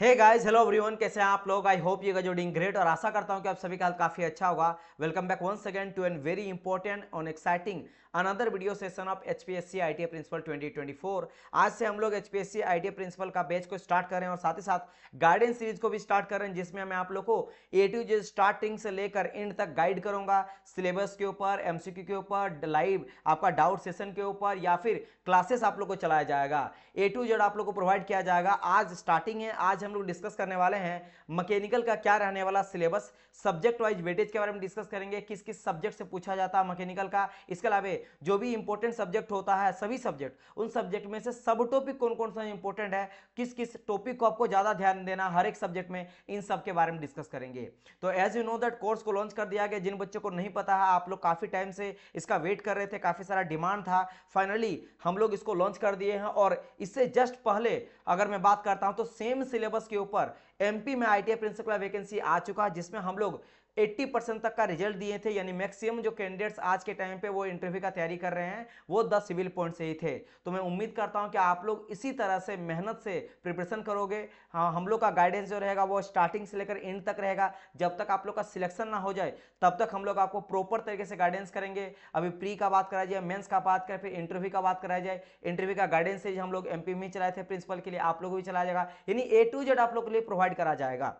hey guys hello everyone कैसे हैं आप लोग आई होप ये जो डिंग ग्रेट और आशा करता हूं कि आप सभी का काफ़ी अच्छा होगा welcome back once again to an very important और exciting another video session of H P S C I T principal 2024 आज से हम लोग H P S C I T principal का बैच को स्टार्ट कर रहे हैं और साथ ही साथ गाइडेंस सीरीज को भी स्टार्ट कर रहे हैं जिसमें मैं आप लोग को ए टू जे स्टार्टिंग से लेकर एंड तक गाइड करूंगा सिलेबस के ऊपर एम सी क्यू के ऊपर लाइव आपका डाउट सेशन के ऊपर या फिर क्लासेस आप लोग को चलाया जाएगा ए टू जेड आप लोग को प्रोवाइड किया जाएगा आज स्टार्टिंग है आज हम लोग डिस्कस करने वाले हैं मकैनिकल का क्या रहने वाला सिलेबस सब्जेक्ट वाइज वेटेज के बारे में डिस्कस करेंगे किस किस सब्जेक्ट से पूछा जाता है मकेनिकल का इसके अलावा जो भी इंपॉर्टेंट सब्जेक्ट होता है सभी सब्जेक्ट उन सब्जेक्ट में से सब टॉपिक कौन कौन सा इंपॉर्टेंट है किस किस टॉपिक को आपको ज़्यादा ध्यान देना हर एक सब्जेक्ट में इन सब के बारे में डिस्कस करेंगे तो as you know that course को लॉन्च कर दिया गया जिन बच्चों को नहीं पता है आप लोग काफ़ी टाइम से इसका वेट कर रहे थे काफ़ी सारा डिमांड था फाइनली हम लोग इसको लॉन्च कर दिए हैं और इससे जस्ट पहले अगर मैं बात करता हूं तो सेम सिलेबस के ऊपर एमपी में आईटीआई प्रिंसिपल वैकेंसी आ चुका है जिसमें हम लोग 80 परसेंट तक का रिजल्ट दिए थे यानी मैक्सिमम जो कैंडिडेट्स आज के टाइम पे वो इंटरव्यू का तैयारी कर रहे हैं वो 10 सिविल पॉइंट से ही थे तो मैं उम्मीद करता हूँ कि आप लोग इसी तरह से मेहनत से प्रिपरेशन करोगे हाँ हम लोग का गाइडेंस जो रहेगा वो स्टार्टिंग से लेकर एंड तक रहेगा जब तक आप लोग का सिलेक्शन ना हो जाए तब तक हम लोग आपको प्रॉपर तरीके से गाइडेंस करेंगे अभी प्री का बात कराया जाए मेन्स का बात करें फिर इंटरव्यू का बात कराया जाए इंटरव्यू का गाइडेंस से हम लोग एम में चलाए थे प्रिंसिपल के लिए आप लोग भी चलाया जाएगा यानी ए टू जेड आप लोग के लिए प्रोवाइड करा जाएगा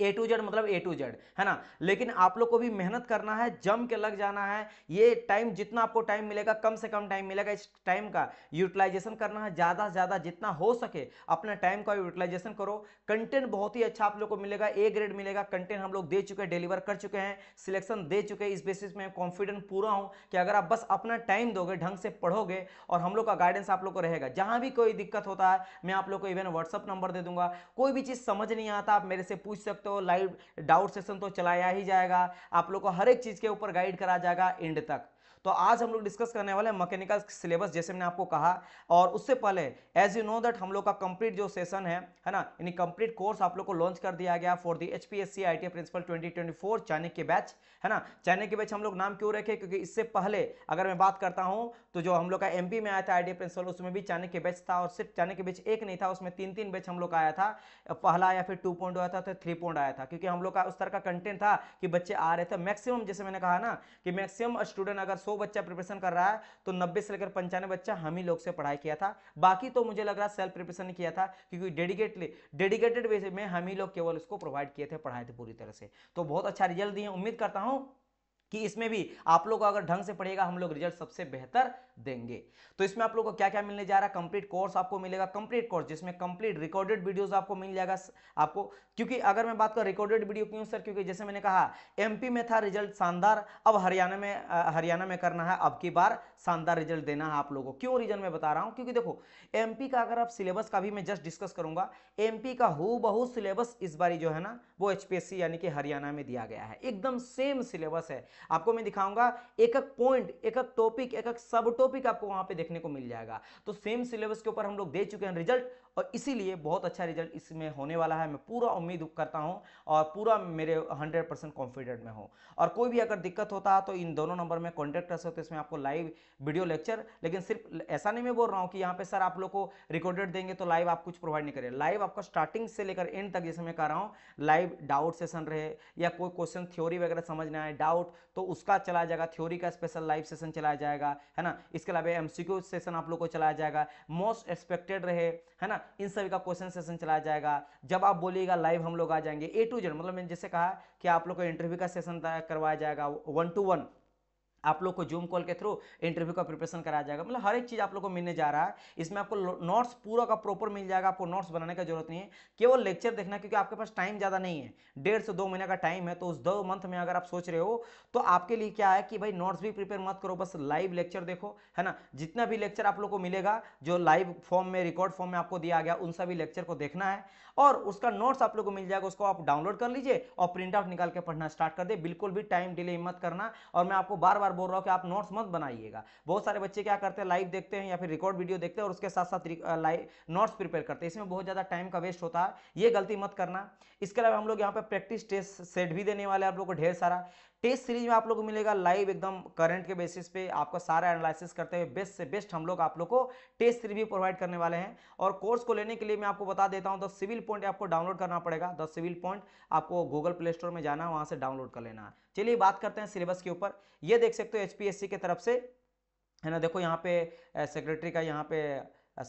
ए टू जेड मतलब ए टू जेड है ना लेकिन आप लोग को भी मेहनत करना है जम के लग जाना है ये टाइम जितना आपको टाइम मिलेगा कम से कम टाइम मिलेगा इस टाइम का यूटिलाइजेशन करना है ज़्यादा से ज़्यादा जितना हो सके अपने टाइम का यूटिलाइजेशन करो कंटेंट बहुत ही अच्छा आप लोग को मिलेगा ए ग्रेड मिलेगा कंटेंट हम लोग दे चुके हैं डिलीवर कर चुके हैं सिलेक्शन दे चुके हैं इस बेसिस में कॉन्फिडेंट पूरा हूँ कि अगर आप बस अपना टाइम दोगे ढंग से पढ़ोगे और हम लोग का गाइडेंस आप लोग को रहेगा जहाँ भी कोई दिक्कत होता है मैं आप लोग को इवन व्हाट्सअप नंबर दे दूंगा कोई भी चीज़ समझ नहीं आता आप मेरे से पूछ सकते सकते हो लाइव डाउट सेशन तो चलाया ही जाएगा आप लोग को हर एक चीज़ के ऊपर गाइड करा जाएगा एंड तक तो आज हम लोग डिस्कस करने वाले हैं मैकेनिकल सिलेबस जैसे मैंने आपको कहा और उससे पहले एज यू नो दैट हम लोग का कंप्लीट जो सेशन है है ना यानी कंप्लीट कोर्स आप लोग को लॉन्च कर दिया गया for the H P S C I T principal twenty twenty four Chanakya batch है ना चाइनिक के बैच हम लोग नाम क्यों रखे क्योंकि इससे पहले अगर मैं बात करता हूँ तो जो हम लोग का एम में आया था आई टी प्रिंसिपल उसमें भी चाइनिक के बैच था और सिर्फ चाइनिक के बैच एक नहीं था उसमें तीन तीन बैच हम लोग का आया था पहला या फिर टू पॉइंट आया था तो थ्री पॉइंट आया था क्योंकि हम लोग का उस तरह का कंटेंट था कि बच्चे आ रहे थे मैक्सिमम जैसे मैंने कहा ना कि मैक्सिमम स्टूडेंट अगर सो सौ बच्चा प्रिपरेशन कर रहा है तो नब्बे से लेकर पंचानवे बच्चा हम ही लोग से पढ़ाई किया था बाकी तो मुझे लग रहा है सेल्फ प्रिपरेशन किया था क्योंकि डेडिकेटली डेडिकेटेड वे में हम ही लोग केवल उसको प्रोवाइड किए थे पढ़ाए थे पूरी तरह से तो बहुत अच्छा रिजल्ट दिए उम्मीद करता हूँ कि इसमें भी आप लोग अगर ढंग से पढ़ेगा हम लोग रिजल्ट सबसे बेहतर देंगे तो इसमें आप लोगों को क्या क्या मिलने जा रहा है कंप्लीट कोर्स आपको मिलेगा कंप्लीट कोर्स जिसमें कंप्लीट रिकॉर्डेड वीडियोस आपको मिल जाएगा आपको क्योंकि अगर मैं बात करूं रिकॉर्डेड वीडियो क्यों सर क्योंकि जैसे मैंने कहा एमपी में था रिजल्ट शानदार अब हरियाणा में हरियाणा में करना है अब की बार शानदार रिजल्ट देना है आप लोगों को क्यों रीजन में बता रहा हूँ क्योंकि देखो एमपी का अगर आप सिलेबस का भी मैं जस्ट डिस्कस करूंगा एमपी का हु बहु सिलेबस इस बारी जो है ना वो एचपीएससी यानी कि हरियाणा में दिया गया है एकदम सेम सिलेबस है आपको मैं दिखाऊंगा एक एक पॉइंट एक एक टॉपिक एक एक सब टॉपिक टॉपिक आपको वहां पे देखने को मिल जाएगा तो सेम सिलेबस के ऊपर हम लोग दे चुके हैं रिजल्ट और इसीलिए बहुत अच्छा रिजल्ट इसमें होने वाला है मैं पूरा उम्मीद करता हूँ और पूरा मेरे हंड्रेड परसेंट कॉन्फिडेंट में हूँ और कोई भी अगर दिक्कत होता है तो इन दोनों नंबर में कॉन्टैक्ट कर सकते इसमें आपको लाइव वीडियो लेक्चर लेकिन सिर्फ ऐसा नहीं मैं बोल रहा हूँ कि यहाँ पर सर आप लोग को रिकॉर्डेड देंगे तो लाइव आप कुछ प्रोवाइड नहीं करें लाइव आपका स्टार्टिंग से लेकर एंड तक जैसे मैं कह रहा हूँ लाइव डाउट सेशन रहे या कोई क्वेश्चन थ्योरी वगैरह समझना आए डाउट तो उसका चलाया जाएगा थ्योरी का स्पेशल लाइव सेशन चलाया जाएगा है ना इसके अलावा एम सेशन आप लोग को चलाया जाएगा मोस्ट एक्सपेक्टेड रहे है ना इन सभी का क्वेश्चन सेशन चलाया जाएगा जब आप बोलिएगा लाइव हम लोग आ जाएंगे ए टू जेड मतलब मैंने जैसे कहा कि आप लोग को इंटरव्यू का सेशन करवाया जाएगा वन टू वन आप लोग को जूम कॉल के थ्रू इंटरव्यू का प्रिपरेशन कराया जाएगा मतलब हर एक चीज़ आप लोग को मिलने जा रहा है इसमें आपको नोट्स पूरा का प्रॉपर मिल जाएगा आपको नोट्स बनाने का जरूरत नहीं है केवल लेक्चर देखना क्योंकि आपके पास टाइम ज़्यादा नहीं है डेढ़ से दो महीने का टाइम है तो उस दो मंथ में अगर आप सोच रहे हो तो आपके लिए क्या है कि भाई नोट्स भी प्रिपेयर मत करो बस लाइव लेक्चर देखो है ना जितना भी लेक्चर आप लोग को मिलेगा जो लाइव फॉर्म में रिकॉर्ड फॉर्म में आपको दिया गया उन सभी लेक्चर को देखना है और उसका नोट्स आप लोग को मिल जाएगा उसको आप डाउनलोड कर लीजिए और प्रिंट आउट निकाल के पढ़ना स्टार्ट कर दे बिल्कुल भी टाइम डिले मत करना और मैं आपको बार बार बोल रहा हूँ कि आप नोट्स मत बनाइएगा बहुत सारे बच्चे क्या करते हैं लाइव देखते हैं या फिर रिकॉर्ड वीडियो देखते हैं और उसके साथ साथ लाइव नोट्स प्रिपेयर करते हैं इसमें बहुत ज़्यादा टाइम का वेस्ट होता है ये गलती मत करना इसके अलावा हम लोग यहाँ पर प्रैक्टिस टेस्ट सेट भी देने वाले हैं आप लोग को ढेर सारा टेस्ट सीरीज में आप लोग को मिलेगा लाइव एकदम करंट के बेसिस पे आपका सारा एनालिसिस करते हुए बेस्ट से बेस्ट हम लोग आप लोग को टेस्ट सीरीज भी प्रोवाइड करने वाले हैं और कोर्स को लेने के लिए मैं आपको बता देता हूँ द सिविल पॉइंट आपको डाउनलोड करना पड़ेगा द सिविल पॉइंट आपको गूगल प्ले स्टोर में जाना है वहां से डाउनलोड कर लेना है चलिए बात करते हैं सिलेबस के ऊपर ये देख सकते हो एच की तरफ से है ना देखो यहाँ पे सेक्रेटरी का यहाँ पे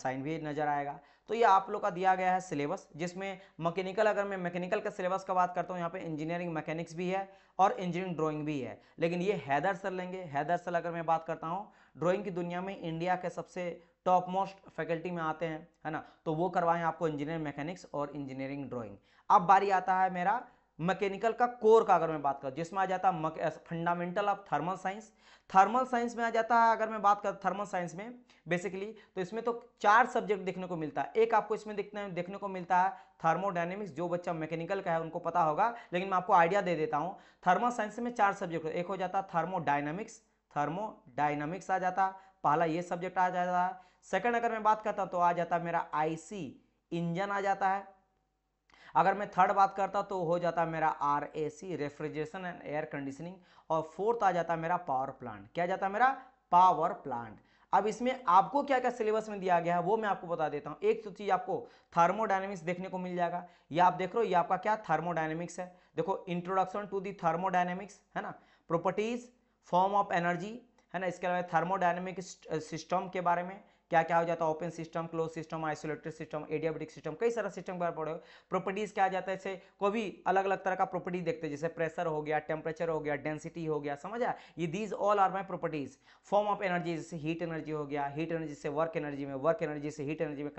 साइन भी नजर आएगा तो ये आप लोग का दिया गया है सिलेबस जिसमें मैकेनिकल अगर मैं मैकेनिकल का सिलेबस का बात करता हूँ यहाँ पे इंजीनियरिंग मैकेनिक्स भी है और इंजीनियरिंग ड्राइंग भी है लेकिन ये हैदर सर लेंगे हैदर सर अगर मैं बात करता हूँ ड्राइंग की दुनिया में इंडिया के सबसे टॉप मोस्ट फैकल्टी में आते हैं है ना तो वो करवाएं आपको इंजीनियरिंग मैकेनिक्स और इंजीनियरिंग ड्रॉइंग अब बारी आता है मेरा मैकेनिकल का कोर का अगर मैं बात करूँ जिसमें आ जाता है fundamental of thermal science thermal science में आ जाता है अगर मैं बात करूँ थर्मल साइंस में बेसिकली तो इसमें तो चार सब्जेक्ट देखने को मिलता है एक आपको इसमें देखने देखने को मिलता है थर्मोडाइनेमिक्स जो बच्चा मैकेनिकल का है उनको पता होगा लेकिन मैं आपको आइडिया दे देता हूँ थर्मल साइंस में चार सब्जेक्ट एक हो जाता है थर्मोडाइनमिक्स थर्मोडाइनमिक्स आ जाता पहला ये सब्जेक्ट आ जाता है सेकेंड अगर मैं बात करता हूँ तो आ जाता है मेरा सी इंजन आ जाता है अगर मैं थर्ड बात करता तो हो जाता मेरा R A C refrigeration and air conditioning और फोर्थ आ जाता मेरा पावर प्लांट क्या जाता मेरा पावर प्लांट अब इसमें आपको क्या क्या सिलेबस में दिया गया है वो मैं आपको बता देता हूँ एक तो चीज़ आपको थर्मोडाइनमिक्स देखने को मिल जाएगा ये आप देख रहे हो ये आपका क्या थर्मोडाइनमिक्स है देखो इंट्रोडक्शन टू दी थर्मोडाइनमिक्स है ना प्रॉपर्टीज फॉर्म ऑफ एनर्जी है ना इसके अलावा थर्मोडाइनमिक सिस्टम के बारे में क्या क्या हो जाता है open system close system isolated system adiabatic system कई सारा सिस्टम के बारे पढ़े हो प्रॉपर्टीज क्या आ जाता है जैसे को भी अलग अलग तरह का प्रॉपर्टी देखते हैं जैसे प्रेशर हो गया टेम्परेचर हो गया डेंसिटी हो गया समझ ये these all are my properties form of energy जैसे हीट एनर्जी हो गया हीट एनर्जी से वर्क एनर्जी में वर्क एनर्जी से हीट एनर्जी में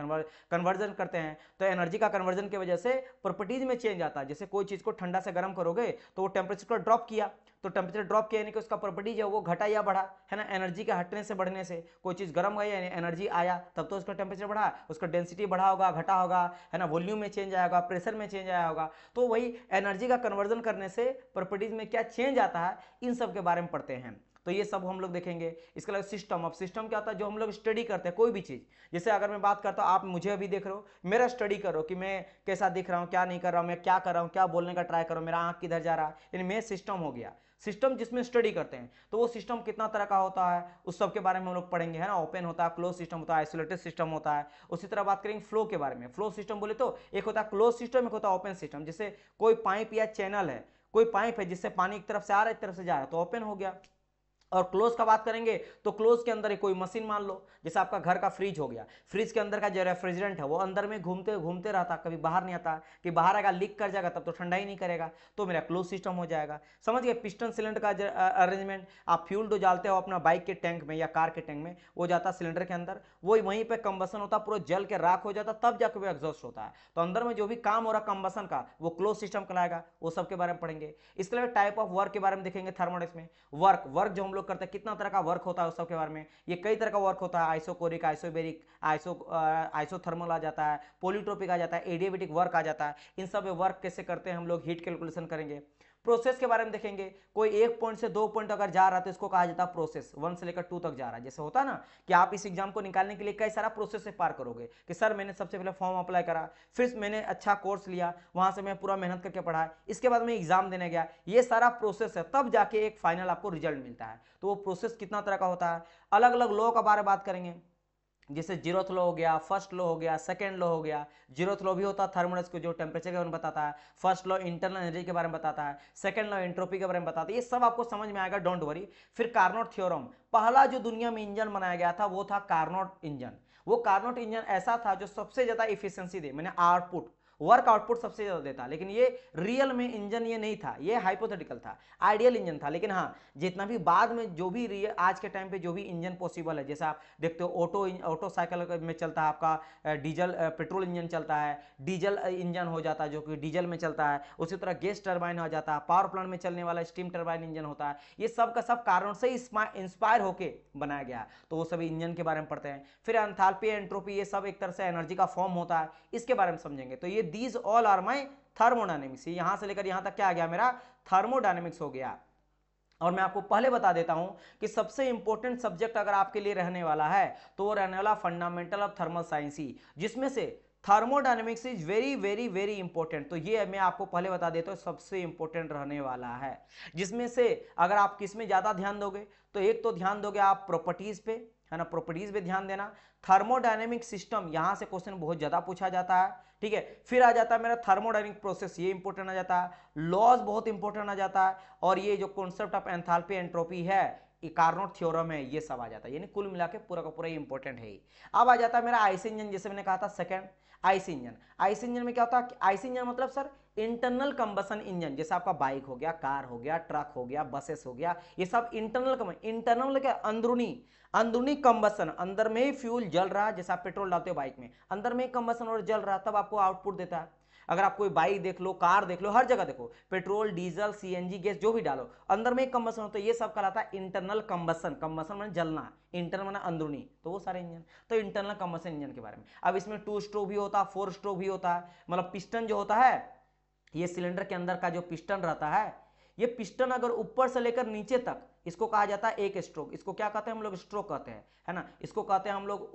कन्वर्जन करते हैं तो एनर्जी का कन्वर्जन की वजह से प्रॉपर्टीज में चेंज आता है जैसे कोई चीज़ को ठंडा से गर्म करोगे तो वो टेम्परेचर को ड्रॉप किया तो टेम्परेचर ड्रॉप किया यानी कि उसका जो है वो घटा या बढ़ा है ना एनर्जी के हटने से बढ़ने से कोई चीज़ गर्म गई यानी एनर्जी आया तब तो उसका टेम्परेचर बढ़ा उसका डेंसिटी बढ़ा होगा घटा होगा है ना वॉल्यूम में चेंज आया होगा प्रेशर में चेंज आया होगा तो वही एनर्जी का कन्वर्जन करने से प्रॉपर्टीज में क्या चेंज आता है इन सब के बारे में पढ़ते हैं तो ये सब हम लोग देखेंगे इसके अलावा सिस्टम अब सिस्टम क्या होता है जो हम लोग स्टडी करते हैं कोई भी चीज़ जैसे अगर मैं बात करता हूँ आप मुझे अभी देख रहे हो मेरा स्टडी करो कि मैं कैसा दिख रहा हूँ क्या नहीं कर रहा हूँ मैं क्या कर रहा हूँ क्या बोलने का ट्राई करो मेरा आँख किधर जा रहा है यानी मैं सिस्टम हो गया सिस्टम जिसमें स्टडी करते हैं तो वो सिस्टम कितना तरह का होता है उस सब के बारे में हम लोग पढ़ेंगे है ना ओपन होता है क्लोज सिस्टम होता है आइसोलेटेड सिस्टम होता है उसी तरह बात करेंगे फ्लो के बारे में फ्लो सिस्टम बोले तो एक होता है क्लोज सिस्टम एक होता है ओपन सिस्टम जैसे कोई पाइप या चैनल है कोई पाइप है जिससे पानी एक तरफ से आ रहा है एक तरफ से जा रहा है तो ओपन हो गया और क्लोज का बात करेंगे तो क्लोज के अंदर कोई मशीन मान लो जैसे आपका घर का फ्रिज हो गया फ्रिज के अंदर का जो रेफ्रिजरेंट है वो अंदर में घूमते घूमते रहता कभी बाहर नहीं आता कि बाहर आएगा लीक कर जाएगा तब तो ठंडा ही नहीं करेगा तो मेरा क्लोज सिस्टम हो जाएगा समझ गए पिस्टन सिलेंडर का अरेंजमेंट आप फ्यूल जो जालते हो अपना बाइक के टैंक में या कार के टैंक में वो जाता सिलेंडर के अंदर वो वहीं पर कम्बसन होता पूरा जल के राख हो जाता तब जाकर वो एग्जॉस्ट होता है तो अंदर में जो भी काम हो रहा कम्बसन का वो क्लोज सिस्टम कराएगा वो सब के बारे में पढ़ेंगे इसके अलावा टाइप ऑफ वर्क के बारे में देखेंगे थर्मोडेक्स में वर्क वर्क जो हम लोग उपयोग करते हैं कितना तरह का वर्क होता है उस सबके बारे में ये कई तरह का वर्क होता है आइसोकोरिक आइसोबेरिक आइसो आइसोथर्मल आ जाता है पोलिट्रोपिक आ जाता है एडियाबेटिक वर्क आ जाता है इन सब वर्क कैसे करते हैं हम लोग हीट कैलकुलेशन करेंगे प्रोसेस के बारे में देखेंगे कोई एक पॉइंट से दो पॉइंट अगर जा रहा है तो इसको कहा जाता है प्रोसेस वन से लेकर टू तक जा रहा है जैसे होता ना कि आप इस एग्जाम को निकालने के लिए कई सारा प्रोसेस से पार करोगे कि सर मैंने सबसे पहले फॉर्म अप्लाई करा फिर मैंने अच्छा कोर्स लिया वहां से मैं पूरा मेहनत करके पढ़ा इसके बाद मैं एग्जाम देने गया ये सारा प्रोसेस है तब जाके एक फाइनल आपको रिजल्ट मिलता है तो वो प्रोसेस कितना तरह का होता है अलग अलग लोगों के बारे में बात करेंगे जैसे जीरोथ थ्लो हो गया फर्स्ट लो हो गया सेकेंड लो हो गया जीरोथ थ्लो भी होता है थर्मोनस को जो टेम्परेचर के बारे में बताता है फर्स्ट लो इंटरनल एनर्जी के बारे में बताता है सेकेंड लो एंट्रोपी के बारे में बताता है ये सब आपको समझ में आएगा डोंट वरी फिर कार्नोट थ्योरम पहला जो दुनिया में इंजन बनाया गया था वो था कार्नोट इंजन वो कार्नोट इंजन ऐसा था जो सबसे ज़्यादा इफिशियंसी दे मैंने आउटपुट वर्क आउटपुट सबसे ज़्यादा देता लेकिन ये रियल में इंजन ये नहीं था ये हाइपोथेटिकल था आइडियल इंजन था लेकिन हाँ जितना भी बाद में जो भी रियल आज के टाइम पे जो भी इंजन पॉसिबल है जैसे आप देखते हो ऑटो ऑटो साइकिल में चलता है आपका डीजल पेट्रोल इंजन चलता है डीजल इंजन हो जाता है जो कि डीजल में चलता है उसी तरह गैस टर्बाइन हो जाता है पावर प्लांट में चलने वाला स्टीम टर्बाइन इंजन होता है ये सब का सब कारण से इंस्पायर होकर बनाया गया है तो वो सभी इंजन के बारे में पढ़ते हैं फिर एंथाल्पी एंट्रोपी ये सब एक तरह से एनर्जी का फॉर्म होता है इसके बारे में समझेंगे तो ये these all are my thermodynamics यहां से लेकर यहां तक क्या आ गया मेरा थर्मोडाइनमिक्स हो गया और मैं आपको पहले बता देता हूं कि सबसे इंपॉर्टेंट सब्जेक्ट अगर आपके लिए रहने वाला है तो वो रहने वाला फंडामेंटल ऑफ थर्मल साइंस ही जिसमें से thermodynamics is very very very important तो ये मैं आपको पहले बता देता हूँ सबसे इंपॉर्टेंट रहने वाला है जिसमें से अगर आप किस में ज़्यादा ध्यान दोगे तो एक तो ध्यान दोगे आप प्रॉपर्टीज़ पे है ना प्रॉपर्टीज पे ध्यान देना थर्मोडाइनेमिक सिस्टम यहाँ से क्वेश्चन बहुत ज़्यादा पूछा जाता है ठीक है फिर आ जाता है मेरा थर्मोडाइनिक प्रोसेस ये इंपॉर्टेंट आ जाता है लॉज बहुत इंपॉर्टेंट आ जाता है और ये जो कॉन्सेप्ट ऑफ एंथाल्पी एंट्रोपी है कार्नोट थ्योरम है ये सब आ जाता है यानी कुल मिला के पूरा का पूरा इंपॉर्टेंट है अब आ जाता है मेरा आइस इंजन जैसे मैंने कहा था second IC engine IC engine में क्या होता है आइस इंजन मतलब सर इंटरनल कंबसन इंजन जैसे आपका बाइक हो गया कार हो गया ट्रक हो गया बसेस हो गया ये सब इंटरनल कम इंटरनल क्या अंदरूनी अंदरूनी कंबसन अंदर में ही फ्यूल जल रहा है जैसे आप पेट्रोल डालते हो बाइक में अंदर में ही कंबसन और जल रहा तब आपको आउटपुट देता है अगर आप कोई बाइक देख लो कार देख लो हर जगह देखो पेट्रोल डीजल सीएनजी गैस जो भी डालो अंदर में कंबसन होता है ये सब कहलाता है इंटरनल कंबसन कंबसन मैंने जलना इंटरनल मैंने अंदरूनी तो वो सारे इंजन तो इंटरनल कंबसन इंजन के बारे में अब इसमें टू स्ट्रोक भी होता है फोर स्ट्रोक भी होता है मतलब पिस्टन जो होता है ये सिलेंडर के अंदर का जो पिस्टन रहता है ये पिस्टन अगर ऊपर से लेकर नीचे तक इसको कहा जाता है एक स्ट्रोक इसको क्या कहते हैं हम लोग स्ट्रोक कहते हैं है ना इसको कहते हैं हम लोग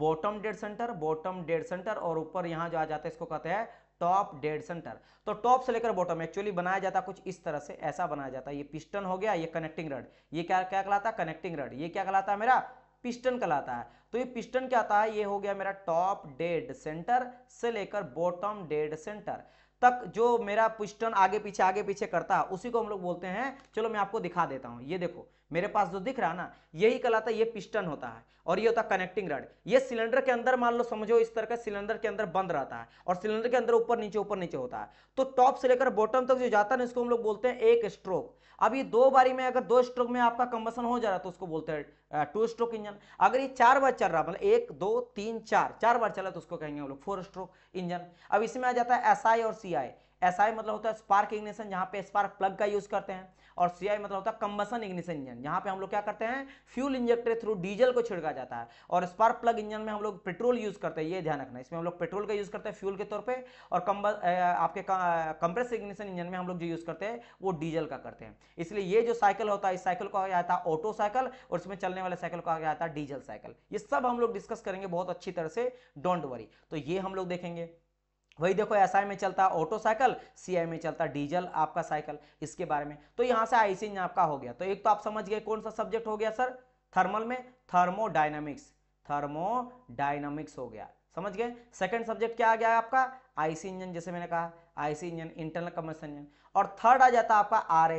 bottom dead centre bottom dead centre और ऊपर यहाँ जो आ जाता है इसको कहते हैं टॉप डेड सेंटर तो टॉप से लेकर बॉटम एक्चुअली बनाया जाता कुछ इस तरह से ऐसा बनाया जाता है ये पिस्टन हो गया ये कनेक्टिंग रड ये क्या क्या कहलाता है कनेक्टिंग रड ये क्या कहलाता है मेरा पिस्टन कहलाता है तो ये पिस्टन क्या आता है ये हो गया मेरा टॉप डेड सेंटर से लेकर बॉटम डेड सेंटर तक जो मेरा पिस्टन आगे पीछे आगे पीछे करता है उसी को हम लोग बोलते हैं चलो मैं आपको दिखा देता हूँ ये देखो मेरे पास जो दिख रहा है ना यही कहलाता है ये पिस्टन होता है और ये होता है कनेक्टिंग रड ये सिलेंडर के अंदर मान लो समझो इस तरह का सिलेंडर के अंदर बंद रहता है और सिलेंडर के अंदर ऊपर नीचे ऊपर नीचे होता है तो टॉप से लेकर बॉटम तक जो जाता है ना इसको हम लोग बोलते हैं एक स्ट्रोक अब ये दो बारी में अगर दो स्ट्रोक में आपका कंबसन हो जा रहा है तो उसको बोलते हैं टू स्ट्रोक इंजन अगर ये चार बार चल रहा मतलब एक दो तीन चार चार बार चला तो उसको कहेंगे हम लोग फोर स्ट्रोक इंजन अब इसमें आ जाता है एस SI और सी आई मतलब होता है स्पार्क इग्निशन जहाँ पे स्पार्क प्लग का यूज करते हैं और सीआई मतलब होता है कम्बसन इग्निशन इंजन यहाँ पे हम लोग क्या करते हैं फ्यूल इंजेक्टर थ्रू डीजल को छिड़का जाता है और स्पार्क प्लग इंजन में हम लोग पेट्रोल यूज करते हैं ये ध्यान रखना इसमें हम लोग पेट्रोल का यूज करते हैं फ्यूल के तौर पर और कम्ब आपके कंप्रेस इग्निशन इंजन में हम लोग जो यूज करते हैं वो डीजल का करते हैं इसलिए ये जो साइकिल होता है इस साइकिल को कहा जाता है ऑटो साइकिल और इसमें चलने वाले साइकिल को कहा जाता है डीजल साइकिल ये सब हम लोग डिस्कस करेंगे बहुत अच्छी तरह से डोंट वरी तो ये हम लोग देखेंगे वही देखो एस में चलता ऑटो साइकिल सी में चलता डीजल आपका साइकिल इसके बारे में तो यहाँ से आईसी आपका हो गया तो एक तो आप समझ गए कौन सा सब्जेक्ट हो गया सर थर्मल में थर्मोडाइनमिक्स थर्मोडाइनमिक्स हो गया समझ गए सेकंड सब्जेक्ट क्या आ गया आपका आईसी इंजन जैसे मैंने कहा IC engine internal combustion engine और थर्ड आ जाता आपका आर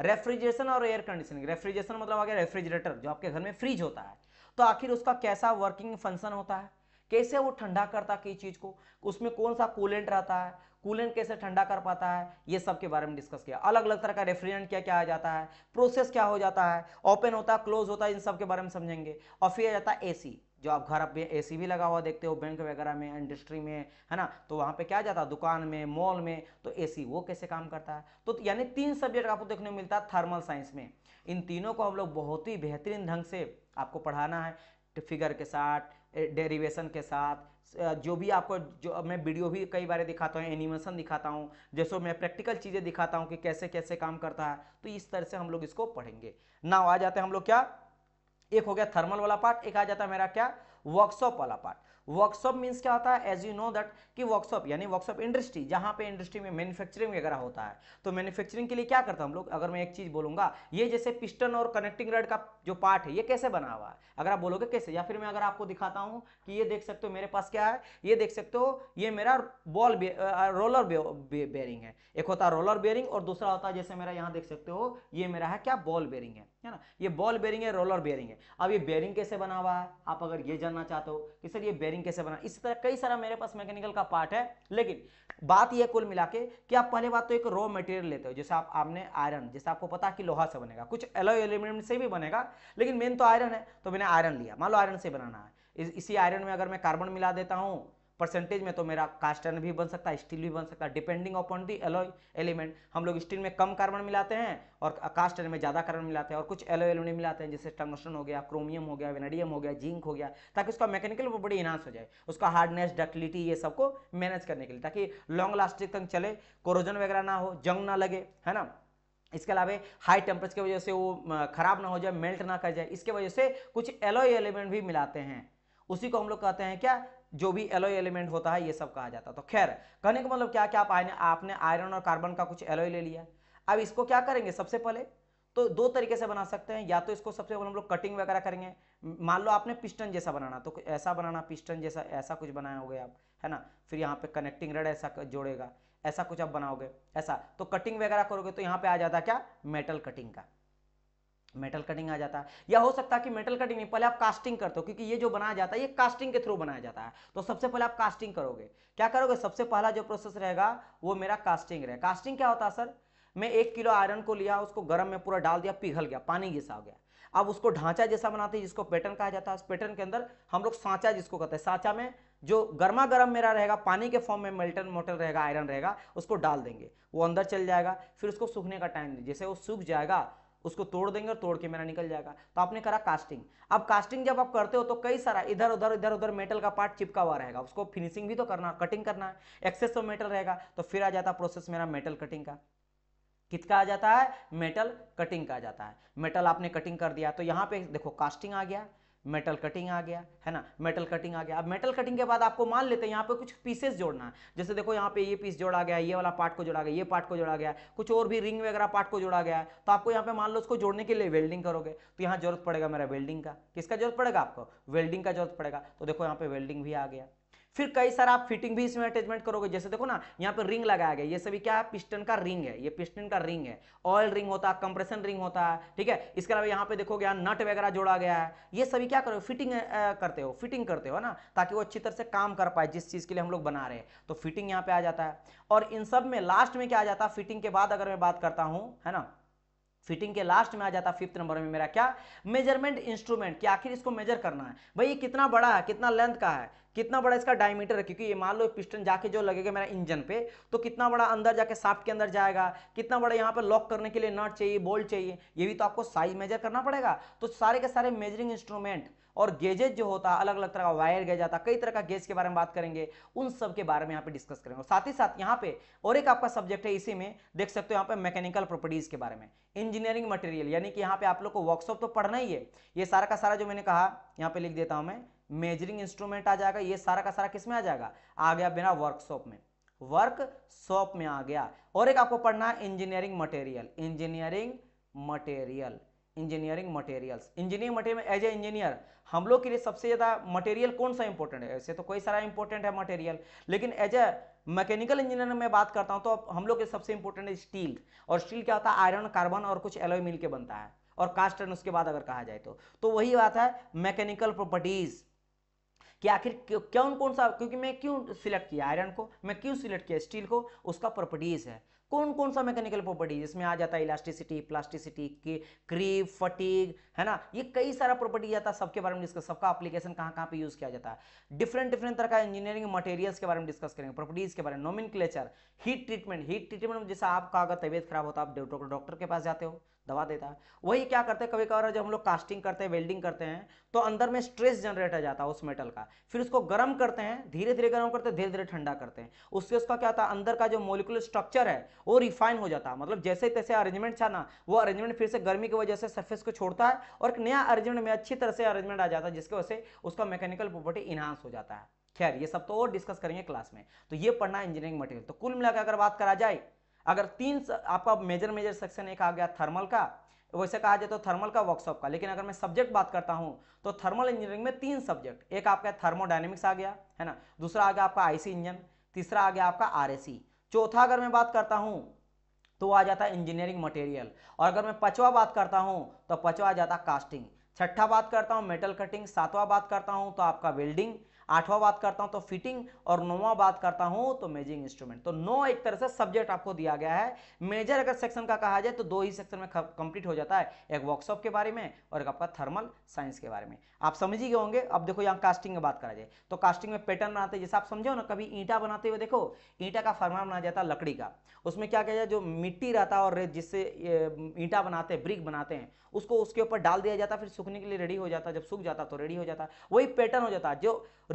रेफ्रिजरेशन और एयर कंडीशनिंग रेफ्रिजरेशन मतलब आ गया रेफ्रिजरेटर जो आपके घर में फ्रिज होता है तो आखिर उसका कैसा वर्किंग फंक्शन होता है कैसे वो ठंडा करता है चीज़ को उसमें कौन सा कूलेंट रहता है कूलेंट कैसे ठंडा कर पाता है ये सब के बारे में डिस्कस किया अलग अलग तरह का रेफ्रिजरेंट क्या क्या आ जाता है प्रोसेस क्या हो जाता है ओपन होता है क्लोज होता है इन सब के बारे में समझेंगे और फिर आ जाता है एसी जो आप घर पे एसी भी लगा हुआ देखते हो बैंक वगैरह में इंडस्ट्री में है ना तो वहाँ पे क्या जाता है दुकान में मॉल में तो एसी वो कैसे काम करता है तो यानी तीन सब्जेक्ट आपको देखने को मिलता है थर्मल साइंस में इन तीनों को हम लोग बहुत ही बेहतरीन ढंग से आपको पढ़ाना है फिगर के साथ डेरिवेशन के साथ जो भी आपको जो मैं वीडियो भी कई बार दिखाता हूँ एनिमेशन दिखाता हूँ जैसे मैं प्रैक्टिकल चीज़ें दिखाता हूँ कि कैसे कैसे काम करता है तो इस तरह से हम लोग इसको पढ़ेंगे ना आ जाते हैं हम लोग क्या एक हो गया थर्मल वाला पार्ट एक आ जाता है मेरा क्या वर्कशॉप वाला पार्ट वर्कशॉप मीन्स क्या होता है एज यू नो दैट कि वर्कशॉप यानी वर्कशॉप इंडस्ट्री जहाँ पे इंडस्ट्री में मैन्युफैक्चरिंग वगैरह होता है तो मैन्युफैक्चरिंग के लिए क्या करता हम लोग अगर मैं एक चीज़ बोलूंगा ये जैसे पिस्टन और कनेक्टिंग रेड का जो पार्ट है ये कैसे बना हुआ है अगर आप बोलोगे कैसे या फिर मैं अगर आपको दिखाता हूँ कि ये देख सकते हो मेरे पास क्या है ये देख सकते हो ये मेरा बॉल रोलर बेरिंग है एक होता है रोलर बेरिंग और दूसरा होता है जैसे मेरा यहाँ देख सकते हो ये मेरा है क्या बॉल बेरिंग है है ना ये बॉल बेरिंग है रोलर बेरिंग है अब ये बेरिंग कैसे बना हुआ है आप अगर ये जानना चाहते हो कि सर ये बेरिंग कैसे बना इसी तरह कई सारा मेरे पास मैकेनिकल का पार्ट है लेकिन बात ये कुल मिला के कि आप पहले बात तो एक रॉ मटेरियल लेते हो जैसे आप आपने आयरन जैसे आपको पता कि लोहा से बनेगा कुछ एलो एल्यूमिनियम से भी बनेगा लेकिन मेन तो आयरन है तो मैंने आयरन लिया मान लो आयरन से बनाना है इसी आयरन में अगर मैं कार्बन मिला देता हूँ परसेंटेज में तो मेरा कास्टन भी बन सकता है स्टील भी बन सकता है depending upon the alloy element हम लोग स्टील में कम कार्बन मिलाते हैं और कास्टन में ज़्यादा कार्बन मिलाते हैं और कुछ एलोय एलिमेंट मिलाते हैं जैसे टंगस्टन हो गया क्रोमियम हो गया वेनेडियम हो गया जिंक हो गया ताकि उसका मैकेनिकल वो बड़ी इनहांस हो जाए उसका हार्डनेस डक्टिलिटी ये सबको मैनेज करने के लिए ताकि लॉन्ग लास्टिंग तक चले कोरोजन वगैरह ना हो जंग ना लगे है ना इसके अलावा हाई टेम्परेचर की वजह से वो खराब ना हो जाए मेल्ट ना कर जाए इसके वजह से कुछ एलोय एलिमेंट भी मिलाते हैं उसी को हम लोग कहते हैं क्या जो भी एलोई एलिमेंट होता है ये सब कहा जाता है तो खैर कहने का मतलब क्या क्या आप आपने आयरन और कार्बन का कुछ एलोई ले लिया अब इसको क्या करेंगे सबसे पहले तो दो तरीके से बना सकते हैं या तो इसको सबसे पहले हम लोग कटिंग वगैरह करेंगे मान लो आपने पिस्टन जैसा बनाना तो ऐसा बनाना पिस्टन जैसा ऐसा कुछ बनाया बनाओगे आप है ना फिर यहाँ पे कनेक्टिंग रेड ऐसा जोड़ेगा ऐसा कुछ आप बनाओगे ऐसा तो कटिंग वगैरह करोगे तो यहाँ पे आ जाता क्या मेटल कटिंग का मेटल कटिंग आ जाता है या हो सकता है कि मेटल कटिंग नहीं पहले आप कास्टिंग करते हो क्योंकि ये जो बनाया जाता है ये कास्टिंग के थ्रू बनाया जाता है तो सबसे पहले आप कास्टिंग करोगे क्या करोगे सबसे पहला जो प्रोसेस रहेगा वो मेरा कास्टिंग रहे कास्टिंग क्या होता है सर मैं एक किलो आयरन को लिया उसको गर्म में पूरा डाल दिया पिघल गया पानी घिसा गया अब उसको ढांचा जैसा बनाते हैं जिसको पैटर्न कहा जाता है उस पैटर्न के अंदर हम लोग सांचा जिसको कहते हैं सांचा में जो गर्मा गर्म मेरा रहेगा पानी के फॉर्म में मेल्टन मोटर रहेगा आयरन रहेगा उसको डाल देंगे वो अंदर चल जाएगा फिर उसको सूखने का टाइम जैसे वो सूख जाएगा उसको तोड़ देंगे और तोड़ के मेरा निकल जाएगा तो आपने करा कास्टिंग अब कास्टिंग जब आप करते हो तो कई सारा इधर उधर इधर उधर मेटल का पार्ट चिपका हुआ रहेगा उसको फिनिशिंग भी तो करना कटिंग करना है एक्सेस ऑफ मेटल रहेगा तो फिर आ जाता प्रोसेस मेरा मेटल कटिंग का किसका आ जाता है मेटल कटिंग का आ जाता है मेटल आपने कटिंग कर दिया तो यहाँ पे देखो कास्टिंग आ गया मेटल कटिंग आ गया है ना मेटल कटिंग आ गया अब मेटल कटिंग के बाद आपको मान लेते हैं यहाँ पे कुछ पीसेस जोड़ना है जैसे देखो यहाँ पे ये पीस जोड़ा गया ये वाला पार्ट को जोड़ा गया ये पार्ट को जोड़ा गया कुछ और भी रिंग वगैरह पार्ट को जोड़ा गया तो आपको यहाँ पे मान लो उसको जोड़ने के लिए वेल्डिंग करोगे तो यहाँ जरूरत पड़ेगा मेरा वेल्डिंग का किसका जरूरत पड़ेगा आपको वेल्डिंग का जरूरत पड़ेगा तो देखो यहाँ पे वेल्डिंग भी आ गया फिर कई सारा आप फिटिंग भी इसमें अटैचमेंट करोगे जैसे देखो ना यहाँ पर रिंग लगाया गया ये सभी क्या है पिस्टन का रिंग है ये पिस्टन का रिंग है ऑयल रिंग होता है कंप्रेशन रिंग होता है ठीक है इसके अलावा यहाँ पे देखोगे यहाँ नट वगैरह जोड़ा गया है ये सभी क्या करो फिटिंग करते हो फिटिंग करते हो ना ताकि वो अच्छी तरह से काम कर पाए जिस चीज़ के लिए हम लोग बना रहे हैं तो फिटिंग यहाँ पे आ जाता है और इन सब में लास्ट में क्या आ जाता है फिटिंग के बाद अगर मैं बात करता हूँ है ना फिटिंग के लास्ट में आ जाता फिफ्थ नंबर में मेरा क्या मेजरमेंट इंस्ट्रूमेंट कि आखिर इसको मेजर करना है भाई ये कितना बड़ा है कितना लेंथ का है कितना बड़ा इसका डायमीटर है क्योंकि ये मान लो पिस्टन जाके जो लगेगा मेरा इंजन पे तो कितना बड़ा अंदर जाके साफ्ट के अंदर जाएगा कितना बड़ा यहाँ पर लॉक करने के लिए नट चाहिए बोल्ट चाहिए ये भी तो आपको साइज मेजर करना पड़ेगा तो सारे के सारे मेजरिंग इंस्ट्रूमेंट और गेजेज जो होता है अलग अलग तरह का वायर गेज आता कई तरह का गेज के बारे में बात करेंगे उन सब के बारे में यहाँ पे डिस्कस करेंगे और साथ ही साथ यहाँ पे और एक आपका सब्जेक्ट है इसी में देख सकते हो यहाँ पे मैकेनिकल प्रॉपर्टीज के बारे में इंजीनियरिंग मटेरियल यानी कि यहाँ पे आप लोग को वर्कशॉप तो पढ़ना ही है ये सारा का सारा जो मैंने कहा यहाँ पे लिख देता हूँ मैं मेजरिंग इंस्ट्रूमेंट आ जाएगा ये सारा का सारा किस में आ जाएगा आ गया बिना वर्कशॉप में वर्कशॉप में आ गया और एक आपको पढ़ना है engineering material engineering material engineering materials engineering material as a engineer हम लोग के लिए सबसे ज़्यादा मटेरियल कौन सा इंपॉर्टेंट है ऐसे तो कई सारा इंपॉर्टेंट है मटेरियल लेकिन एज ए मैकेनिकल इंजीनियर में बात करता हूँ तो हम लोग के सबसे इंपॉर्टेंट है स्टील और स्टील क्या होता है आयरन कार्बन और कुछ एलोय मिल के बनता है और कास्ट एंड उसके बाद अगर कहा जाए तो तो वही बात है मैकेनिकल प्रॉपर्टीज़ कि आखिर क्यों कौन सा क्योंकि मैं क्यों सिलेक्ट किया आयरन को मैं क्यों सिलेक्ट किया स्टील को उसका प्रॉपर्टीज़ है कौन कौन सा मैकेनिकल प्रॉपर्टी जिसमें आ जाता है इलास्टिसिटी प्लास्टिसिटी की क्रीप फटीग है ना ये कई सारा प्रॉपर्टी जाता है सबके बारे में डिस्कस सबका एप्लीकेशन कहाँ कहाँ पे यूज किया जाता है डिफरेंट डिफरेंट तरह का इंजीनियरिंग मटेरियल्स के बारे में डिस्कस करेंगे प्रॉपर्टीज के बारे में नोमिन हीट ट्रीटमेंट हीट ट्रीटमेंट में जैसे आपका अगर तबियत खराब होता है आप डॉक्टर डॉक्टर के पास जाते हो दवा देता है वही क्या करते हैं कभी कभार जब हम लोग कास्टिंग करते हैं वेल्डिंग करते हैं तो अंदर में स्ट्रेस जनरेट हो जाता है उस मेटल का फिर उसको गर्म करते हैं धीरे धीरे गर्म करते हैं धीरे धीरे ठंडा करते हैं उससे उसका क्या होता है अंदर का जो मोलिकुलर स्ट्रक्चर है वो रिफाइन हो जाता है मतलब जैसे तैसे अरेंजमेंट था ना वो अरेंजमेंट फिर से गर्मी की वजह से सर्फेस को छोड़ता है और एक नया अरेंजमेंट में अच्छी तरह से अरेंजमेंट आ जाता है जिसकी वजह से उसका मैकेनिकल प्रॉपर्टी इन्हांस हो जाता है खैर ये सब तो और डिस्कस करेंगे क्लास में तो ये पढ़ना इंजीनियरिंग मटेरियल तो कुल मिलाकर अगर बात करा जाए अगर तीन आपका मेजर मेजर सेक्शन एक आ गया थर्मल का वैसे कहा जाए तो थर्मल का वर्कशॉप का लेकिन अगर मैं सब्जेक्ट बात करता हूँ तो थर्मल इंजीनियरिंग में तीन सब्जेक्ट एक आपका थर्मोडाइनमिक्स आ गया है ना दूसरा आ गया आपका आईसी इंजन तीसरा आ गया आपका आर चौथा अगर मैं बात करता हूँ तो आ जाता है इंजीनियरिंग मटेरियल और अगर मैं पचवा बात करता हूँ तो पचवा आ जाता कास्टिंग छठा बात करता हूँ मेटल कटिंग सातवा बात करता हूँ तो आपका वेल्डिंग आठवां बात करता हूं तो फिटिंग और नौवां बात करता हूं तो मेजिंग इंस्ट्रूमेंट तो नौ एक तरह से सब्जेक्ट आपको दिया गया है मेजर अगर सेक्शन का कहा जाए तो दो ही सेक्शन में कंप्लीट हो जाता है एक वर्कशॉप के बारे में और एक आपका थर्मल साइंस के बारे में आप समझ ही गए होंगे अब देखो यहाँ कास्टिंग में बात करा जाए तो कास्टिंग में पैटर्न बनाते जैसे आप समझो ना कभी ईंटा बनाते हुए देखो ईंटा का फर्मा बनाया जाता है लकड़ी का उसमें क्या किया जाए जो मिट्टी रहता है और रेत जिससे ईंटा बनाते हैं ब्रिक बनाते हैं उसको उसके ऊपर डाल दिया जाता फिर सूखने के लिए रेडी हो जाता जब सूख जाता तो रेडी हो जाता वही पैटर्न हो जाता जो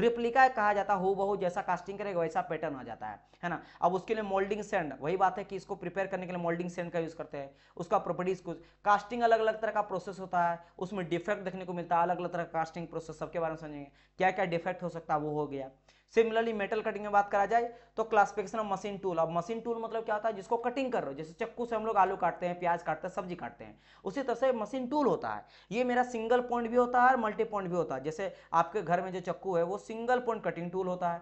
रिप्लिका कहा जाता हो बहु जैसा कास्टिंग करेगा वैसा पैटर्न आ जाता है है ना अब उसके लिए मोल्डिंग सेंड वही बात है कि इसको प्रिपेयर करने के लिए मोल्डिंग सेंड का यूज करते हैं उसका प्रॉपर्टीज कुछ कास्टिंग अलग अलग तरह का प्रोसेस होता है उसमें डिफेक्ट देखने को मिलता है अलग अलग तरह का कास्टिंग प्रोसेस सबके बारे में समझेंगे क्या क्या डिफेक्ट हो सकता है वो हो गया सिमिलरली मेटल कटिंग में बात करा जाए तो क्लासिफिकेशन ऑफ मशीन टूल अब मशीन टूल मतलब क्या होता है जिसको कटिंग कर रहे हो जैसे चक्कू से हम लोग आलू काटते हैं प्याज काटते हैं सब्जी काटते हैं उसी तरह से मशीन टूल होता है ये मेरा सिंगल पॉइंट भी होता है और मल्टी पॉइंट भी होता है जैसे आपके घर में जो चक्कू है वो सिंगल पॉइंट कटिंग टूल होता है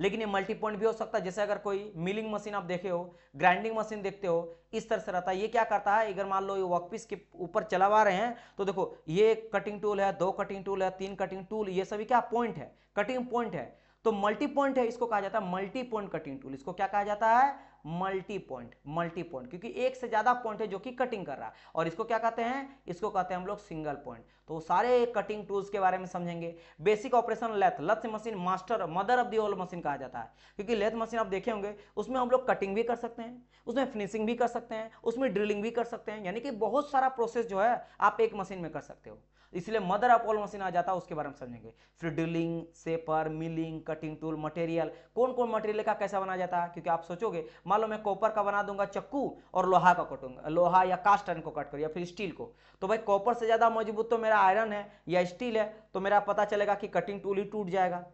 लेकिन ये मल्टी पॉइंट भी हो सकता है जैसे अगर कोई मिलिंग मशीन आप देखे हो ग्राइंडिंग मशीन देखते हो इस तरह से रहता है ये क्या करता है अगर मान लो ये वर्कपीस के ऊपर चलावा रहे हैं तो देखो ये कटिंग टूल है दो कटिंग टूल है तीन कटिंग टूल ये सभी क्या पॉइंट है कटिंग पॉइंट है तो मल्टी पॉइंट है इसको कहा जाता है मल्टी पॉइंट कटिंग टूल इसको क्या कहा जाता है मल्टी पॉइंट मल्टी पॉइंट क्योंकि एक से ज़्यादा पॉइंट है जो कि कटिंग कर रहा है और इसको क्या कहते हैं इसको कहते हैं हम लोग सिंगल पॉइंट तो सारे कटिंग टूल्स के बारे में समझेंगे basic operation lathe lathe machine master mother of the all machine कहा जाता है क्योंकि लेथ मशीन आप देखे होंगे उसमें हम लोग कटिंग भी कर सकते हैं उसमें फिनिशिंग भी कर सकते हैं उसमें ड्रिलिंग भी कर सकते हैं यानी कि बहुत सारा प्रोसेस जो है आप एक मशीन में कर सकते हो इसलिए मदर ऑफ ऑल मशीन आ जाता है उसके बारे में समझेंगे फिर drilling shaper milling cutting tool material कौन कौन मटेरियल का कैसा बनाया जाता है क्योंकि आप सोचोगे मान लो मैं कॉपर का बना दूंगा चक्कू और लोहा का कटूंगा लोहा या कास्ट आयरन को कट करूँ या फिर स्टील को तो भाई कॉपर से ज़्यादा मजबूत तो मेरा आयरन है या स्टील है तो मेरा पता चलेगा कि कटिंग टूल ही टूट जाएगा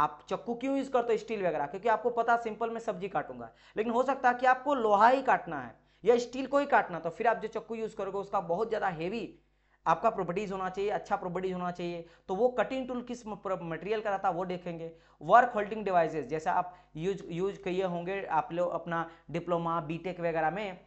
आप चक्कू क्यों यूज़ करते हो स्टील वगैरह क्योंकि आपको पता सिंपल में सब्जी काटूंगा लेकिन हो सकता है कि आपको लोहा ही काटना है या स्टील को ही काटना तो फिर आप जो चक्कू यूज़ करोगे उसका बहुत ज़्यादा हेवी आपका प्रॉपर्टीज होना चाहिए अच्छा प्रॉपर्टीज होना चाहिए तो वो कटिंग टूल किस मटेरियल का रहता है वो देखेंगे वर्क होल्डिंग डिवाइसेज जैसे आप यूज यूज किए होंगे आप लोग अपना डिप्लोमा बीटेक वगैरह में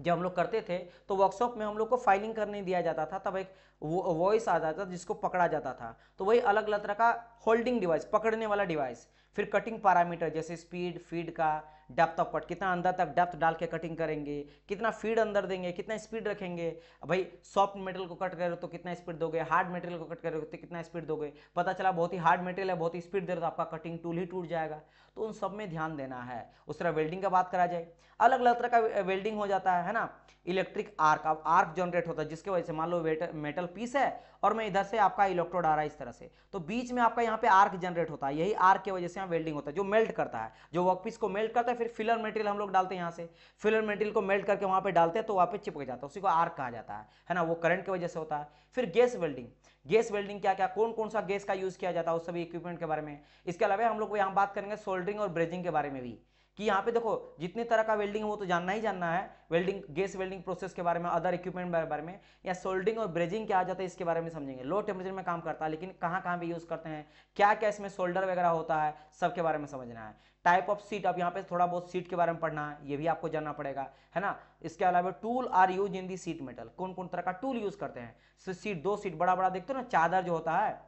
जब हम लोग करते थे तो वर्कशॉप में हम लोग को फाइलिंग करने दिया जाता था तब एक वॉइस आ जाता था जिसको पकड़ा जाता था तो वही अलग अलग तरह का होल्डिंग डिवाइस पकड़ने वाला डिवाइस फिर कटिंग पैरामीटर जैसे स्पीड फीड का डेप्थ ऑफ कट कितना अंदर तक डेप्थ डाल के कटिंग करेंगे कितना फीड अंदर देंगे कितना स्पीड रखेंगे भाई सॉफ्ट मेटेरियल को कट करो तो कितना स्पीड दोगे हार्ड मेटेरियल को कट करोगे तो कितना स्पीड दोगे पता चला बहुत ही हार्ड मेटेरियल है बहुत ही स्पीड दे रहे तो आपका कटिंग टूल ही टूट जाएगा तो उन सब में ध्यान देना है उस तरह वेल्डिंग का बात करा जाए अलग अलग तरह का वेल्डिंग हो जाता है ना इलेक्ट्रिक आर्क अब आर्क जनरेट होता है जिसके वजह से मान लो मेटल पीस है और मैं इधर से आपका इलेक्ट्रोड आ रहा है इस तरह से तो बीच में आपका यहाँ पे आर्क जनरेट होता है यही आर्क की वजह से यहाँ वेल्डिंग होता है जो मेल्ट करता है जो वर्कपीस को मेल्ट करता है फिर फिलर मेटेरियल हम लोग डालते हैं यहाँ से फिलर मेटेरियल को मेल्ट करके वहाँ पे डालते हैं तो वहाँ पे चिपक जाता है उसी को आर्क कहा जाता है है ना वो करंट की वजह से होता है फिर गैस वेल्डिंग गैस वेल्डिंग क्या क्या कौन कौन सा गैस का यूज किया जाता है उस सभी इक्विपमेंट के बारे में इसके अलावा हम लोग यहाँ बात करेंगे सोल्डरिंग और ब्रेजिंग के बारे में भी कि यहाँ पे देखो जितने तरह का वेल्डिंग है वो तो जानना ही जानना है वेल्डिंग गैस वेल्डिंग प्रोसेस के बारे में अदर इक्विपमेंट के बारे में या सोल्डिंग और ब्रेजिंग क्या आ जाता है इसके बारे में समझेंगे लो टेम्परेचर में काम करता है लेकिन कहाँ कहाँ पे यूज़ करते हैं क्या क्या इसमें सोल्डर वगैरह होता है सबके बारे में समझना है टाइप ऑफ सीट अब यहाँ पे थोड़ा बहुत सीट के बारे में पढ़ना है ये भी आपको जानना पड़ेगा है ना इसके अलावा tool are use in the sheet metal कौन कौन तरह का टूल यूज करते हैं सीट तो दो सीट बड़ा बड़ा देखते हो ना चादर जो होता है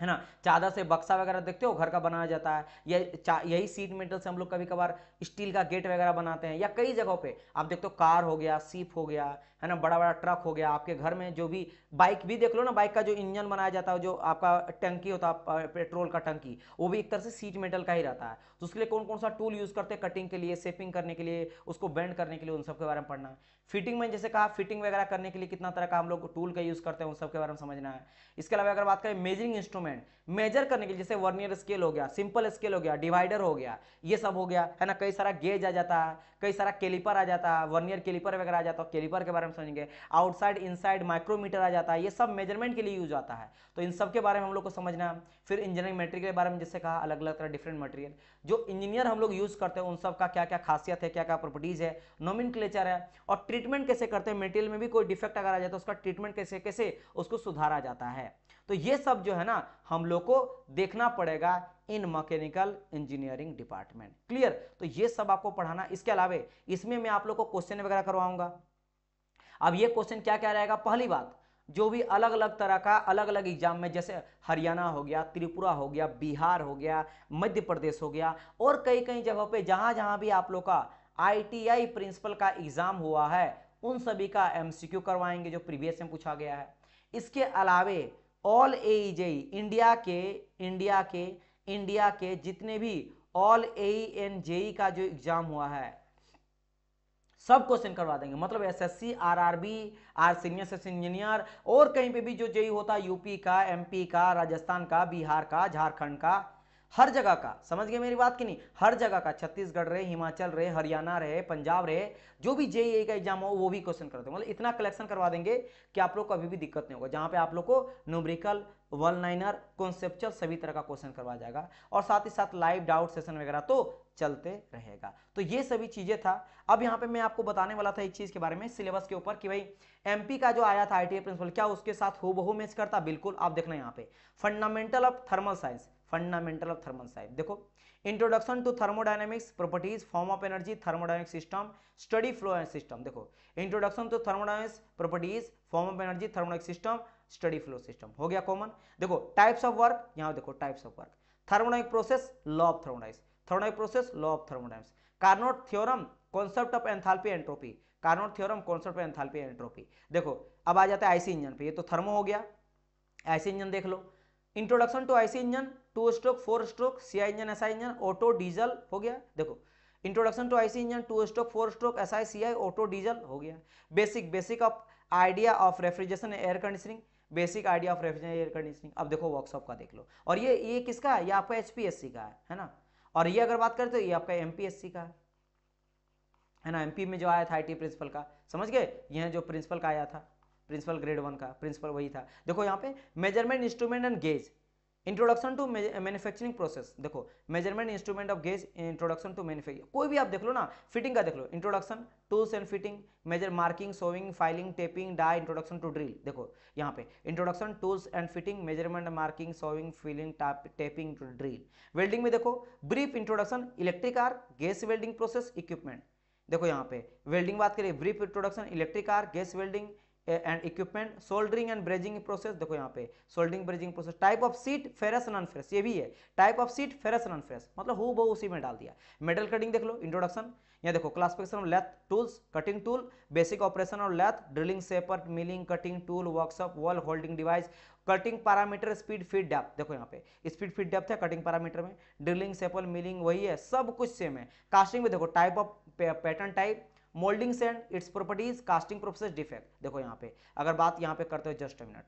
है ना चादर से बक्सा वगैरह देखते हो घर का बनाया जाता है या यही सीट मेटल से हम लोग कभी कभार स्टील का गेट वगैरह बनाते हैं या कई जगहों पे आप देखते हो कार हो गया सीप हो गया है ना बड़ा बड़ा ट्रक हो गया आपके घर में जो भी बाइक भी देख लो ना बाइक का जो इंजन बनाया जाता है जो आपका टंकी होता है पेट्रोल का टंकी वो भी एक तरह से सीट मेटल का ही रहता है तो उसके लिए कौन कौन सा टूल यूज़ करते हैं कटिंग के लिए सेपिंग करने के लिए उसको बेंड करने के लिए उन सब के बारे में पढ़ना है फिटिंग में जैसे कहा फिटिंग वगैरह करने के लिए कितना तरह का हम लोग टूल का यूज़ करते हैं उन सब के बारे में समझना है इसके अलावा अगर बात करें मेजरिंग इंस्ट्रूमेंट इंस्ट्रूमेंट मेजर करने के लिए जैसे वर्नियर स्केल हो गया सिंपल स्केल हो गया डिवाइडर हो गया ये सब हो गया है ना कई सारा गेज आ जाता है कई सारा केलीपर आ जाता है वर्नियर केलीपर वगैरह आ जाता है तो केलीपर के बारे में समझेंगे आउटसाइड इनसाइड माइक्रोमीटर आ जाता है ये सब मेजरमेंट के लिए यूज आता है तो इन सब के बारे में हम लोग को समझना फिर इंजीनियरिंग मेटेरियल के बारे में जैसे कहा अलग अलग तरह डिफरेंट मटेरियल जो इंजीनियर हम लोग यूज करते हैं उन सब का क्या क्या खासियत है क्या क्या प्रॉपर्टीज है नोमिन है और ट्रीटमेंट कैसे करते हैं मेटेरियल में भी कोई डिफेक्ट अगर आ जाता तो है उसका ट्रीटमेंट कैसे कैसे उसको सुधारा जाता है तो ये सब जो है ना हम लोग को देखना पड़ेगा in mechanical engineering department clear तो ये सब आपको पढ़ाना इसके अलावा इसमें मैं आप लोग को क्वेश्चन वगैरह करवाऊंगा अब ये क्वेश्चन क्या क्या रहेगा पहली बात जो भी अलग अलग तरह का अलग अलग एग्जाम में जैसे हरियाणा हो गया त्रिपुरा हो गया बिहार हो गया मध्य प्रदेश हो गया और कई कई जगहों पे जहां जहां भी आप लोग का आईटीआई प्रिंसिपल का एग्जाम हुआ है उन सभी का एमसीक्यू करवाएंगे जो प्रीवियस में पूछा गया है इसके अलावे ऑल ए जेई इंडिया के इंडिया के इंडिया के जितने भी ऑल ए एन जेई का जो एग्जाम हुआ है सब क्वेश्चन करवा देंगे मतलब एसएससी, आरआरबी, आर सीनियर से इंजीनियर और कहीं पे भी जो जेई e होता है यूपी का एमपी का राजस्थान का बिहार का झारखंड का हर जगह का समझ गए मेरी बात की नहीं हर जगह का छत्तीसगढ़ रहे हिमाचल रहे हरियाणा रहे पंजाब रहे जो भी जेई का एग्जाम हो वो भी क्वेश्चन करते मतलब इतना कलेक्शन करवा देंगे कि आप लोग को अभी भी दिक्कत नहीं होगा जहाँ पे आप लोग को न्यूमरिकल वन लाइनर कॉन्सेप्चुअल सभी तरह का क्वेश्चन करवाया जाएगा और साथ ही साथ लाइव डाउट सेशन वगैरह तो चलते रहेगा तो ये सभी चीज़ें था अब यहाँ पे मैं आपको बताने वाला था एक चीज़ के बारे में सिलेबस के ऊपर कि भाई एमपी का जो आया था आई प्रिंसिपल क्या उसके साथ हो बहु मैच करता बिल्कुल आप देखना यहाँ पे fundamental of thermal science fundamental of thermal science देखो introduction to thermodynamics properties form of energy thermodynamic system steady flow and system देखो introduction to thermodynamics properties form of energy thermodynamic system steady flow system हो गया common देखो types of work यहाँ देखो types of work thermodynamic process law of thermodynamics thermodynamic process law of thermodynamics Carnot theorem concept of enthalpy entropy Carnot theorem concept of enthalpy entropy देखो अब आ जाता है IC engine पे ये तो थर्मो हो गया आईसी इंजन देख लो introduction to IC engine two stroke four stroke CI engine SI engine auto diesel हो गया देखो introduction to IC engine two stroke four stroke SI CI auto diesel हो गया basic basic of idea of refrigeration air conditioning basic idea of refrigeration air conditioning अब देखो workshop का देख लो और ये ये किसका है ये आपका एचपीएससी का है है ना और ये अगर बात करें तो ये आपका एमपीएससी का है ना एमपी में जो आया था आईटी प्रिंसिपल का समझ गए ये जो प्रिंसिपल का आया था प्रिंसिपल ग्रेड वन का प्रिंसिपल वही था देखो यहाँ पे measurement instrument and gauge introduction to manufacturing process देखो measurement instrument of gauge introduction to manufacturing कोई भी आप देख लो ना फिटिंग का देख लो introduction tools and fitting measure marking sawing filing tapping die introduction to drill देखो यहाँ पे introduction tools and fitting measurement marking sawing filing tapping to drill welding में देखो brief introduction electric arc gas welding process equipment देखो यहाँ पे welding बात करिए brief introduction electric arc gas welding and equipment soldering and brazing process देखो यहाँ पे soldering brazing process type of sheet ferrous non ferrous ये भी है type of sheet ferrous non ferrous मतलब हु बहु उसी में डाल दिया मेटल कटिंग देख लो इंट्रोडक्शन यहाँ देखो classification of lathe tools cutting tool basic operation of lathe drilling shaper milling cutting tool workshop wall holding device cutting parameter speed feed depth देखो यहाँ पे स्पीड फीड डेप्थ है कटिंग पैरामीटर में drilling shaper milling वही है सब कुछ same है कास्टिंग में देखो type of pattern type moulding sand its properties casting process defect देखो यहाँ पे अगर बात यहाँ पे करते हो जस्ट अ मिनट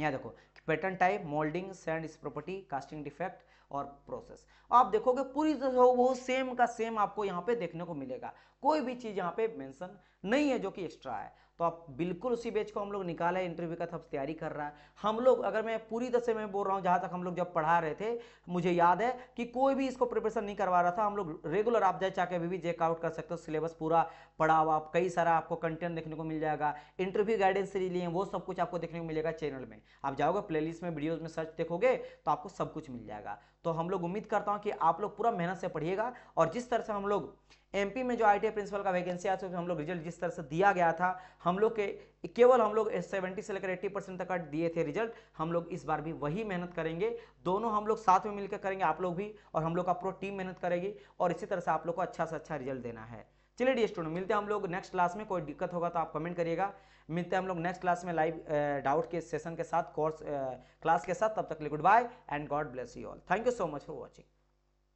यहाँ देखो पैटर्न टाइप मोल्डिंग सैंड इस प्रॉपर्टी कास्टिंग डिफेक्ट और प्रोसेस आप देखोगे पूरी तरह वो सेम का सेम आपको यहाँ पे देखने को मिलेगा कोई भी चीज़ यहाँ पे मेंशन नहीं है जो कि एक्स्ट्रा है तो आप बिल्कुल उसी बेच को हम लोग निकाला है इंटरव्यू का तब तैयारी कर रहा है हम लोग अगर मैं पूरी तरह से मैं बोल रहा हूँ जहाँ तक हम लोग जब पढ़ा रहे थे मुझे याद है कि कोई भी इसको प्रिपरेशन नहीं करवा रहा था हम लोग रेगुलर आप जाए चाहे अभी भी चेकआउट कर सकते हो सिलेबस पूरा पढ़ा हुआ आप कई सारा आपको कंटेंट देखने को मिल जाएगा इंटरव्यू गाइडेंस से लिए वो सब कुछ आपको देखने को मिलेगा चैनल में आप जाओगे प्ले में वीडियोज में सर्च देखोगे तो आपको सब कुछ मिल जाएगा तो हम लोग उम्मीद करता हूँ कि आप लोग पूरा मेहनत से पढ़िएगा और जिस तरह से हम लोग एमपी में जो आई प्रिंसिपल का वैकेंसी तो था हम लोग रिजल्ट जिस तरह से दिया गया था हम लोग के केवल हम लोग 70 से लेकर 80 परसेंट तक दिए थे रिजल्ट हम लोग इस बार भी वही मेहनत करेंगे दोनों हम लोग साथ में मिलकर करेंगे आप लोग भी और हम लोग का पूरा टीम मेहनत करेगी और इसी तरह से आप लोग को अच्छा से अच्छा रिजल्ट देना है चलिए डी स्टूडेंट मिलते हैं हम लोग नेक्स्ट क्लास में कोई दिक्कत होगा तो आप कमेंट करिएगा मिलते हैं हम लोग नेक्स्ट क्लास में लाइव डाउट के सेशन के साथ कोर्स क्लास के साथ तब तक लिए goodbye and God bless you all thank you so much for watching